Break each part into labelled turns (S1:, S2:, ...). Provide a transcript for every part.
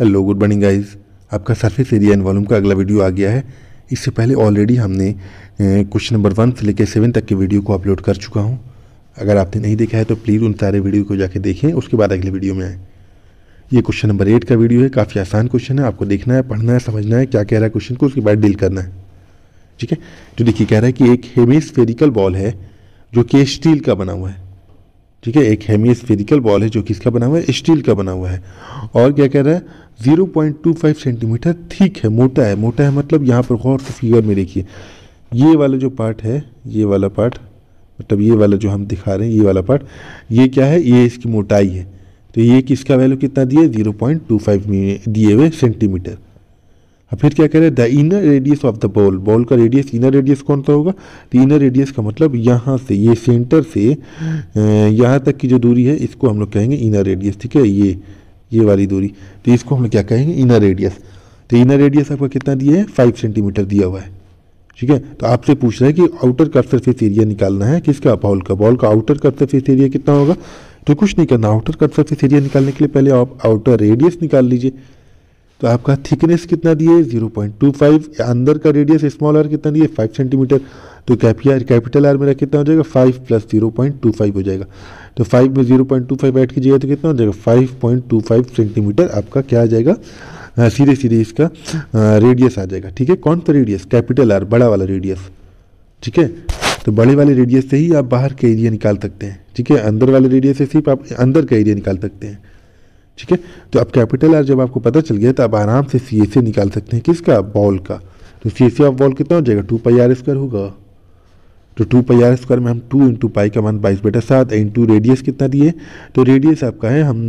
S1: hello good morning guys आपका surface area and volume का अगला वीडियो आ गया है इससे पहले ऑलरेडी हमने क्वेश्चन नंबर वन से लेकर सेवन तक के वीडियो को अपलोड कर चुका हूँ अगर आपने नहीं देखा है तो प्लीज़ उन सारे वीडियो को जाके देखें उसके बाद अगले वीडियो में आए ये क्वेश्चन नंबर एट का वीडियो है काफ़ी आसान क्वेश्चन है आपको देखना है पढ़ना है समझना है क्या कह रहा है क्वेश्चन को उसके बाद डील करना है ठीक है जो तो देखिए कह रहा है कि एक हेमिस बॉल है जो कि स्टील का बना हुआ है ठीक है एक हेमी स्फेरिकल बॉल है जो कि इसका बना हुआ है स्टील का बना हुआ है और क्या कह रहा है 0.25 सेंटीमीटर ठीक है मोटा है मोटा है मतलब यहाँ पर गौर से फिगर में देखिए ये वाला जो पार्ट है ये वाला पार्ट मतलब ये वाला जो हम दिखा रहे हैं ये वाला पार्ट ये क्या है ये इसकी मोटाई है तो ये किसका वैल्यू कितना दिया 0.25 दिए हुए सेंटीमीटर अब फिर क्या कह रहे हैं the inner radius of the ball ball का रेडियस इनर रेडियस कौन सा होगा तो इनर रेडियस का मतलब यहाँ से ये सेंटर से यहाँ तक की जो दूरी है इसको हम लोग कहेंगे इनर रेडियस ठीक है ये ये वाली दूरी तो इसको हम लोग क्या कहेंगे इनर रेडियस तो इनर रेडियस आपका कितना दिया है फाइव सेंटीमीटर दिया हुआ है ठीक है तो आपसे पूछ रहे हैं कि आउटर का सरफेस एरिया निकालना है किसका बॉल का बॉल का आउटर का सरफेस एरिया कितना होगा तो कुछ नहीं करना आउटर का सरफेस एरिया निकालने के लिए पहले आप आउटर रेडियस निकाल लीजिए तो आपका थिकनेस कितना दिए 0.25 अंदर का रेडियस स्मॉल आर कितना दिए 5 सेंटीमीटर तो कैपिया कैपिटल आर मेरा कितना हो जाएगा 5 प्लस 0.25 हो जाएगा तो 5 में 0.25 ऐड कीजिएगा तो कितना हो जाएगा 5.25 सेंटीमीटर आपका क्या आ जाएगा सीधे सीधे इसका रेडियस आ जाएगा ठीक है कौन सा रेडियस कैपिटल आर बड़ा वाला रेडियस ठीक है तो बड़े वाले रेडियस से ही आप बाहर का एरिया निकाल सकते हैं ठीक है अंदर वाले रेडियस से सिर्फ आप अंदर का एरिया निकाल सकते हैं ठीक है तो अब कैपिटल आर जब आपको पता चल गया तो आप आराम से सी एस ए निकाल सकते हैं किसका बॉल का तो C S A of ball कितना हो जाएगा टू पाई आर स्क्वायर होगा तो टू पाई आर स्क्वायर में हम टू इंटू पाई का मान बाईस बेटा सात इंटू रेडियस कितना दिए तो रेडियस आपका है हम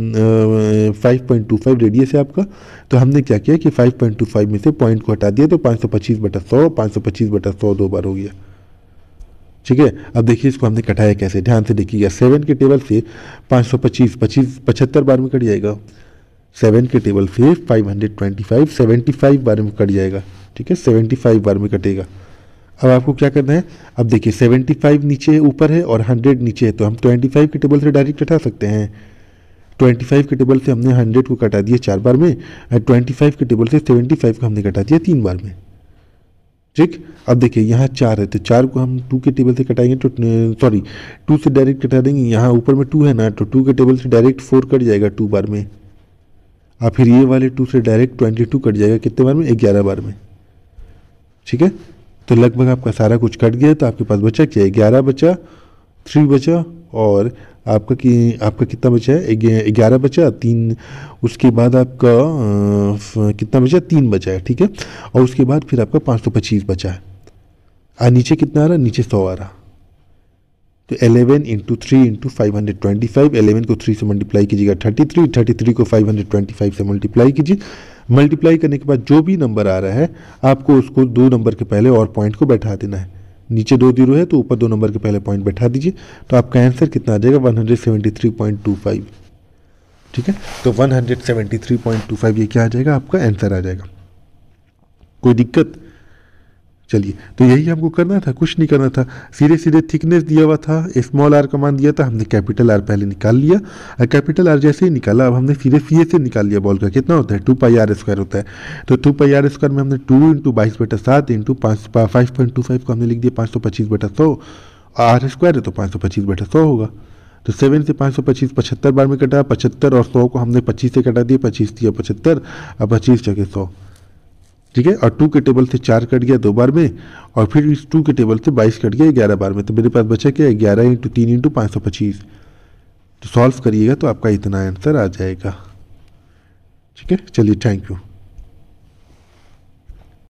S1: five point two five radius है आपका तो हमने क्या किया कि फाइव पॉइंट टू फाइव में से पॉइंट को हटा दिया तो पाँच सौ पच्चीस बटा सौ पाँच सौ पच्चीस बटा सौ दो बार हो गया ठीक है अब देखिए इसको हमने कटाया कैसे ध्यान से देखिएगा सेवन के टेबल से पाँच सौ पच्चीस पच्चीस पचहत्तर बार में कट जाएगा सेवन के टेबल से five hundred twenty five seventy five बार में कट जाएगा ठीक है सेवेंटी फाइव बार में कटेगा अब आपको क्या करना है अब देखिए सेवेंटी फाइव नीचे ऊपर है और हंड्रेड नीचे है तो हम ट्वेंटी फाइव के टेबल से डायरेक्ट कटा सकते हैं ट्वेंटी फाइव के टेबल से हमने हंड्रेड को कटा दिया चार बार में और ट्वेंटी फाइव के टेबल से सेवेंटी फाइव को हमने कटा दिया तीन बार में ठीक अब देखिए यहाँ चार है तो चार को हम टू के टेबल से कटाएंगे तो सॉरी टू से डायरेक्ट कटा देंगे यहाँ ऊपर में टू है ना तो टू के टेबल से डायरेक्ट फोर कट जाएगा टू बार में और फिर ये वाले टू से डायरेक्ट ट्वेंटी टू कट जाएगा कितने बार में ग्यारह बार में ठीक है तो लगभग आपका सारा कुछ कट गया तो आपके पास बचा क्या है ग्यारह बचा थ्री बचा और आपका कि आपका कितना बचा है ग्यारह बचा तीन उसके बाद आपका कितना बचा तीन बचा है ठीक है और उसके बाद फिर आपका पाँच सौ पच्चीस बचा है और नीचे कितना आ रहा नीचे सौ आ रहा तो eleven into three into five hundred twenty five eleven को थ्री से मल्टीप्लाई कीजिएगा थर्टी थ्री थर्टी थ्री को फाइव हंड्रेड ट्वेंटी फाइव से मल्टीप्लाई कीजिए मल्टीप्लाई करने के बाद जो भी नंबर आ रहा है आपको उसको दो नंबर के पहले और पॉइंट को बैठा देना है नीचे दो जीरो है तो ऊपर दो नंबर के पहले पॉइंट बैठा दीजिए तो आपका आंसर कितना आ जाएगा 173.25 ठीक है तो 173.25 ये क्या आ जाएगा आपका आंसर आ जाएगा कोई दिक्कत चलिए तो यही हमको करना था कुछ नहीं करना था सीधे सीधे थिकनेस दिया हुआ था स्मॉल आर का मान दिया था हमने कैपिटल आर पहले निकाल लिया और कैपिटल आर जैसे ही निकाला अब हमने सीधे सी से निकाल लिया बॉल का कितना होता है टू पाई आर स्क्वायर होता है तो टू पाई आर स्क्वायर में हमने टू इंटू बाईस बटा सात इंटू पाँच फाइव पॉइंट टू फाइव को हमने लिख दिया पाँच सौ पच्चीस बटा सौ आर स्क्वायर है तो पाँच सौ पच्चीस बटा सौ होगा तो सेवन से पाँच सौ पच्चीस पचहत्तर बार में कटा पचहत्तर और सौ को हमने पच्चीस से कटा दिया पच्चीस दिया पचहत्तर और पच्चीस जगह सौ ठीक है और टू के टेबल से चार कट गया दो बार में और फिर इस टू के टेबल से बाईस कट गया ग्यारह बार में तो मेरे पास बचा क्या ग्यारह इंटू तीन इंटू पाँच सौ पच्चीस तो सॉल्व करिएगा तो आपका इतना आंसर आ जाएगा ठीक है चलिए थैंक यू